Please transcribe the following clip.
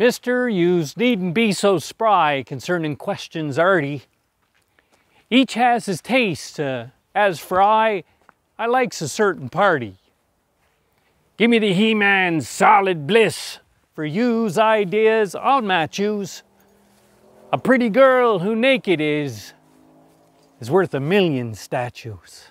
Mister, yous needn't be so spry concerning questions Artie. Each has his taste. Uh, as for I, I likes a certain party. Give me the He-Man's solid bliss. For yous ideas, I'll match yous. A pretty girl who naked is, is worth a million statues.